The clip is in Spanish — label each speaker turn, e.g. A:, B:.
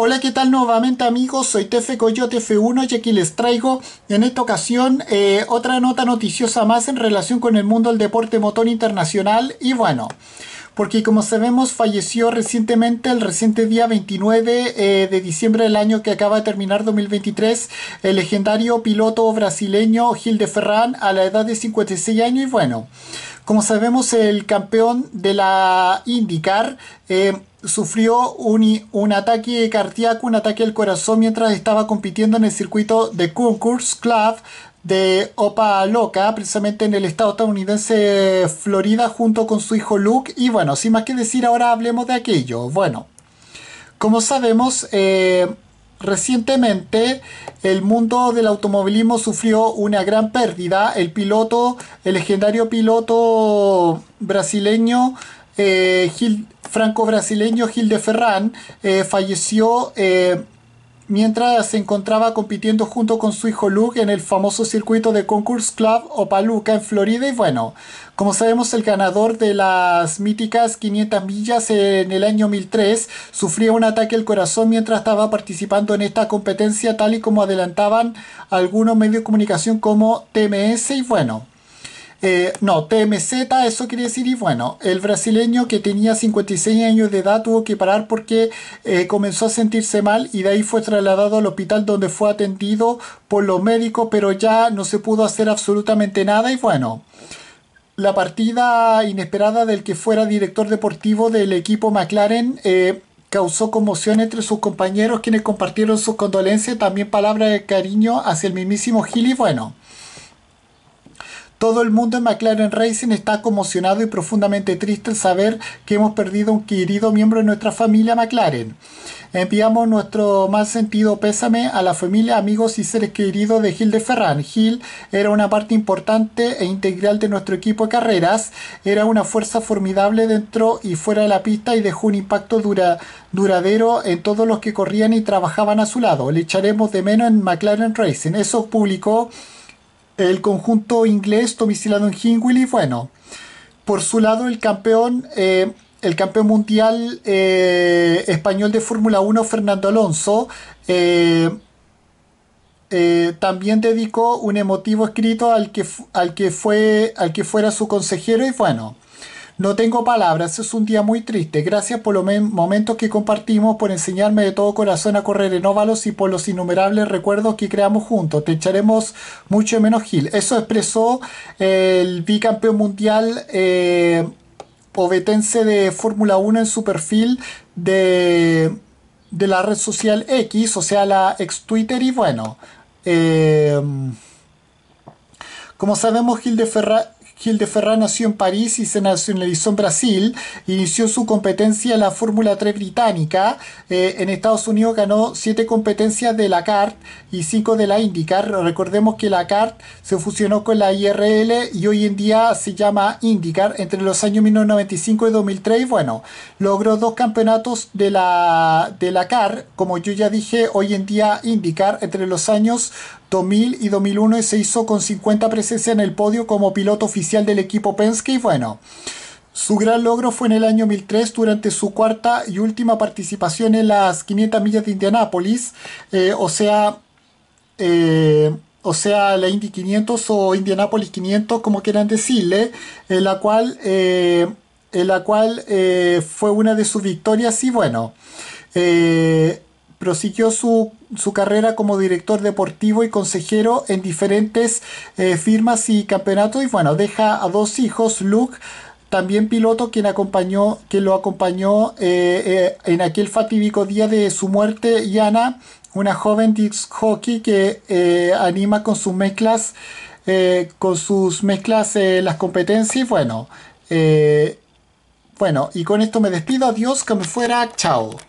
A: Hola, ¿qué tal nuevamente amigos? Soy Tefe Coyote F1 y aquí les traigo en esta ocasión eh, otra nota noticiosa más en relación con el mundo del deporte motor internacional y bueno, porque como sabemos falleció recientemente el reciente día 29 eh, de diciembre del año que acaba de terminar 2023 el legendario piloto brasileño Gil de Ferran a la edad de 56 años y bueno, como sabemos el campeón de la IndyCar eh, sufrió un, ataque cardíaco, un ataque al corazón mientras estaba compitiendo en el circuito de Concourse Club de Opa Loca, precisamente en el estado estadounidense Florida, junto con su hijo Luke. Y bueno, sin más que decir, ahora hablemos de aquello. Bueno, como sabemos, eh, Recientemente el mundo del automovilismo sufrió una gran pérdida. El piloto, el legendario piloto brasileño eh, Gil, franco-brasileño Gil de Ferran eh, falleció eh, mientras se encontraba compitiendo junto con su hijo Luke en el famoso circuito de Concourse Club Opaluca en Florida. Y bueno, como sabemos, el ganador de las míticas 500 millas en el año 2003 sufrió un ataque al corazón mientras estaba participando en esta competencia, tal y como adelantaban algunos medios de comunicación como TMS. Y bueno. Eh, no, TMZ, eso quiere decir, y bueno, el brasileño que tenía 56 años de edad tuvo que parar porque eh, comenzó a sentirse mal y de ahí fue trasladado al hospital donde fue atendido por los médicos, pero ya no se pudo hacer absolutamente nada y bueno. La partida inesperada del que fuera director deportivo del equipo McLaren eh, causó conmoción entre sus compañeros quienes compartieron sus condolencias, también palabras de cariño hacia el mismísimo Gil y bueno. Todo el mundo en McLaren Racing está conmocionado y profundamente triste al saber que hemos perdido un querido miembro de nuestra familia McLaren. Enviamos nuestro más sentido pésame a la familia, amigos y seres queridos de Gil de Ferran. Gil era una parte importante e integral de nuestro equipo de carreras, era una fuerza formidable dentro y fuera de la pista y dejó un impacto duradero en todos los que corrían y trabajaban a su lado. Le echaremos de menos en McLaren Racing. Eso publicó el conjunto inglés, Tomislav en y bueno, por su lado el campeón, eh, el campeón mundial eh, español de Fórmula 1, Fernando Alonso, eh, también dedicó un emotivo escrito al que, al, que fue, al que fuera su consejero y bueno, no tengo palabras, es un día muy triste. Gracias por los momentos que compartimos, por enseñarme de todo corazón a correr en óvalos y por los innumerables recuerdos que creamos juntos. Te echaremos mucho menos Gil. Eso expresó el bicampeón mundial. Eh, obetense de Fórmula 1 en su perfil de, la red social X, o sea, la ex Twitter, y bueno. Eh, como sabemos, Gil de Ferrari. Gil de nació en París y se nacionalizó en Brasil. Inició su competencia en la Fórmula 3 británica. Eh, en Estados Unidos ganó 7 competencias de la CART y 5 de la IndyCar. Recordemos que la CART se fusionó con la IRL y hoy en día se llama IndyCar. Entre los años 1995 y 2003, bueno, logró dos campeonatos de la, de la CART, Como yo ya dije, hoy en día IndyCar entre los años 2000 y 2001 se hizo con 50 presencia en el podio como piloto oficial del equipo Penske y bueno, su gran logro fue en el año 2003 durante su cuarta y última participación en las 500 millas de Indianápolis, eh, o sea, eh, o sea, la Indy 500 o Indianápolis 500, como quieran decirle, en la cual, eh, en la cual fue una de sus victorias y bueno prosiguió su, carrera como director deportivo y consejero en diferentes eh, firmas y campeonatos. Y bueno, deja a dos hijos, Luke, también piloto, quien, acompañó, quien lo acompañó eh, eh, en aquel fatídico día de su muerte, y Ana, una joven disc hockey que anima con sus mezclas, con sus mezclas las competencias. Y bueno, bueno, y con esto me despido. Adiós, que me fuera. Chao.